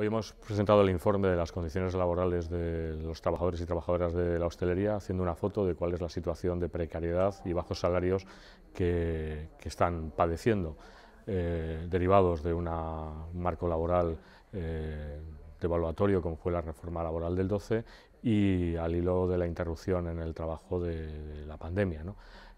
Hoy hemos presentado el informe de las condiciones laborales de los trabajadores y trabajadoras de la hostelería, haciendo una foto de cuál es la situación de precariedad y bajos salarios que, están padeciendo, eh, derivados de un marco laboral eh, devaluatorio como fue la reforma laboral del 12 y al hilo de la interrupción en el trabajo de, la pandemia.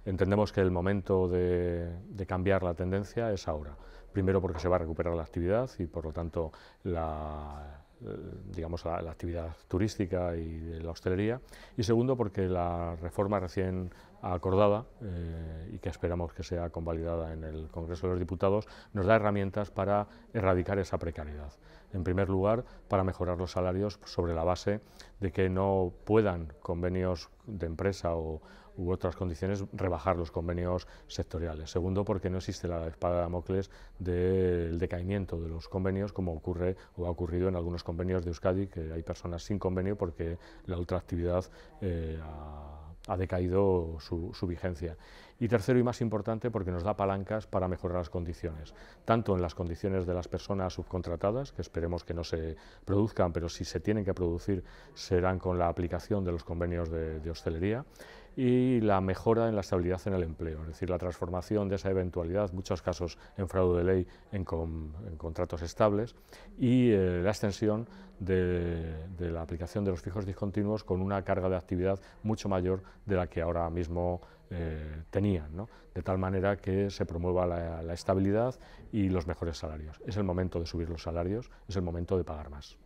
Entendemos que el momento de, cambiar la tendencia es ahora. Primero porque se va a recuperar la actividad y por lo tanto la, eh, digamos, la, actividad turística y de la hostelería, y segundo, porque la reforma recién acordada eh, y que esperamos que sea convalidada en el Congreso de los Diputados, nos da herramientas para erradicar esa precariedad. En primer lugar, para mejorar los salarios sobre la base de que no puedan convenios de empresa o, u otras condiciones, rebajar los convenios sectoriales. Segundo, porque no existe la espada de Damocles del decaimiento de los convenios, como ocurre o ha ocurrido en algunos convenios de Euskadi, que hay personas sin convenio porque la ultraactividad eh, ha ha decaído su, vigencia. Y tercero y más importante, porque nos da palancas para mejorar las condiciones, tanto en las condiciones de las personas subcontratadas, que esperemos que no se produzcan, pero si se tienen que producir serán con la aplicación de los convenios de hostelería, y la mejora en la estabilidad en el empleo, es decir, la transformación de esa eventualidad, muchos casos en fraude de ley, en, contratos estables y eh, la extensión de, la aplicación de los fijos discontinuos con una carga de actividad mucho mayor de la que ahora mismo eh, tenían, de tal manera que se promueva la estabilidad y los mejores salarios. Es el momento de subir los salarios, es el momento de pagar más.